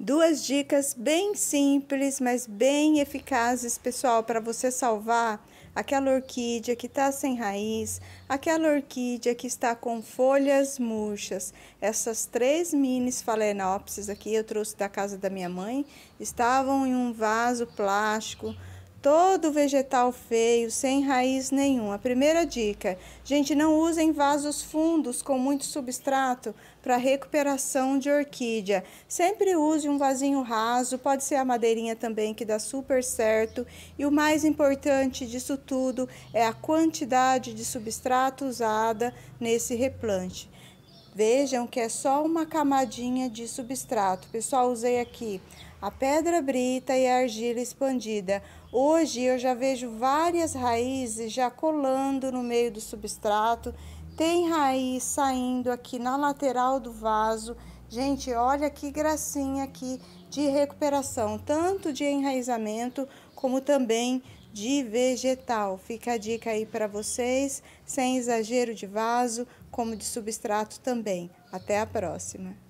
Duas dicas bem simples, mas bem eficazes, pessoal, para você salvar aquela orquídea que está sem raiz, aquela orquídea que está com folhas murchas. Essas três minis phalaenopsis aqui eu trouxe da casa da minha mãe, estavam em um vaso plástico todo vegetal feio, sem raiz nenhuma. A primeira dica, gente, não usem vasos fundos com muito substrato para recuperação de orquídea. Sempre use um vasinho raso, pode ser a madeirinha também que dá super certo. E o mais importante disso tudo é a quantidade de substrato usada nesse replante. Vejam que é só uma camadinha de substrato. Pessoal, usei aqui a pedra brita e a argila expandida. Hoje eu já vejo várias raízes já colando no meio do substrato. Tem raiz saindo aqui na lateral do vaso. Gente, olha que gracinha aqui de recuperação, tanto de enraizamento como também de vegetal. Fica a dica aí para vocês, sem exagero de vaso, como de substrato também. Até a próxima!